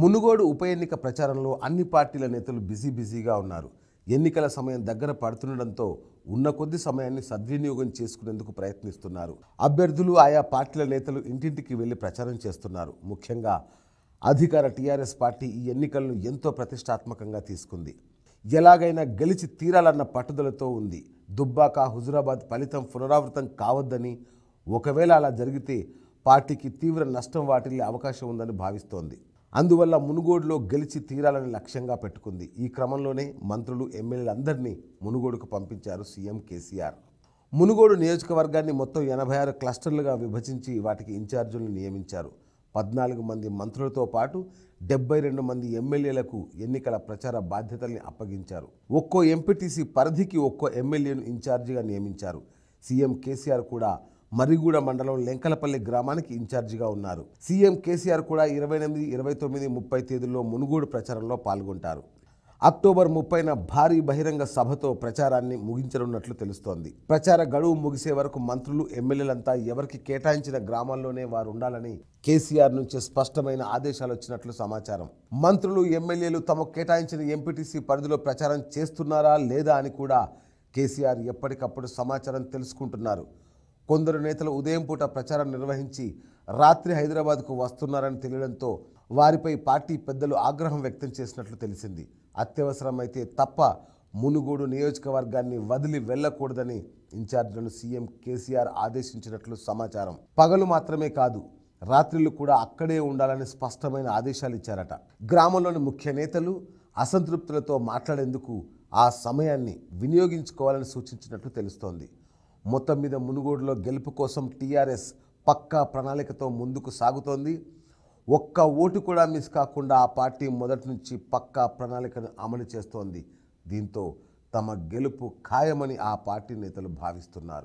మునుగోడు ఉప ఎన్నిక ప్రచారంలో అన్ని పార్టీల నేతలు బిజీ బిజీగా ఉన్నారు ఎన్నికల సమయం దగ్గర పడుతుండడంతో ఉన్న కొద్ది సమయాన్ని సద్వినియోగం చేసుకునేందుకు ప్రయత్నిస్తున్నారు అభ్యర్థులు ఆయా పార్టీల నేతలు ఇంటింటికి వెళ్ళి ప్రచారం చేస్తున్నారు ముఖ్యంగా అధికార టీఆర్ఎస్ పార్టీ ఈ ఎన్నికలను ఎంతో ప్రతిష్టాత్మకంగా తీసుకుంది ఎలాగైనా గెలిచి తీరాలన్న పట్టుదలతో ఉంది దుబ్బాక హుజురాబాద్ ఫలితం పునరావృతం కావద్దని ఒకవేళ అలా జరిగితే పార్టీకి తీవ్ర నష్టం వాటిల్లే అవకాశం ఉందని భావిస్తోంది అందువల్ల మునుగోడులో గెలిచి తీరాలని లక్ష్యంగా పెట్టుకుంది ఈ క్రమంలోనే మంత్రులు ఎమ్మెల్యేలందరినీ మునుగోడుకు పంపించారు సీఎం కేసీఆర్ మునుగోడు నియోజకవర్గాన్ని మొత్తం ఎనభై ఆరు క్లస్టర్లుగా విభజించి వాటికి ఇన్ఛార్జీలను నియమించారు పద్నాలుగు మంది మంత్రులతో పాటు డెబ్బై రెండు మంది ఎమ్మెల్యేలకు ఎన్నికల ప్రచార బాధ్యతల్ని అప్పగించారు ఒక్కో ఎంపీటీసీ పరిధికి ఒక్కో ఎమ్మెల్యేను ఇన్ఛార్జిగా నియమించారు సీఎం కేసీఆర్ కూడా మర్రిగూడ మండలం లెంకలపల్లి గ్రామానికి ఇన్ఛార్జిగా ఉన్నారు సీఎం కేసీఆర్ కూడా ఇరవై ఎనిమిది ఇరవై తొమ్మిది ముప్పై తేదీల్లో మునుగోడు ప్రచారంలో పాల్గొంటారు అక్టోబర్ ముప్పైన భారీ బహిరంగ సభతో ప్రచారాన్ని ముగించనున్నట్లు తెలుస్తోంది ప్రచార గడువు ముగిసే వరకు మంత్రులు ఎమ్మెల్యేలంతా ఎవరికి కేటాయించిన గ్రామాల్లోనే వారు ఉండాలని కేసీఆర్ నుంచి స్పష్టమైన ఆదేశాలు వచ్చినట్లు సమాచారం మంత్రులు ఎమ్మెల్యేలు తమకు కేటాయించిన ఎంపీటీసీ పరిధిలో ప్రచారం చేస్తున్నారా లేదా అని కూడా కేసీఆర్ ఎప్పటికప్పుడు సమాచారం తెలుసుకుంటున్నారు కొందరు నేతలు ఉదయం పూట ప్రచారం నిర్వహించి రాత్రి హైదరాబాద్కు వస్తున్నారని తెలియడంతో వారిపై పార్టీ పెద్దలు ఆగ్రహం వ్యక్తం చేసినట్లు తెలిసింది అత్యవసరమైతే తప్ప మునుగోడు నియోజకవర్గాన్ని వదిలి వెళ్లకూడదని ఇన్ఛార్జీలను సీఎం కేసీఆర్ ఆదేశించినట్లు సమాచారం పగలు మాత్రమే కాదు రాత్రిళ్ళు కూడా అక్కడే ఉండాలని స్పష్టమైన ఆదేశాలు ఇచ్చారట గ్రామంలోని ముఖ్య నేతలు అసంతృప్తులతో మాట్లాడేందుకు ఆ సమయాన్ని వినియోగించుకోవాలని సూచించినట్లు తెలుస్తోంది మొత్తం మీద మునుగోడులో గెలుపు కోసం టీఆర్ఎస్ పక్కా ప్రణాళికతో ముందుకు సాగుతోంది ఒక్క ఓటు కూడా మిస్ కాకుండా ఆ పార్టీ మొదటి నుంచి పక్కా ప్రణాళికను అమలు చేస్తోంది దీంతో తమ గెలుపు ఖాయమని ఆ పార్టీ నేతలు భావిస్తున్నారు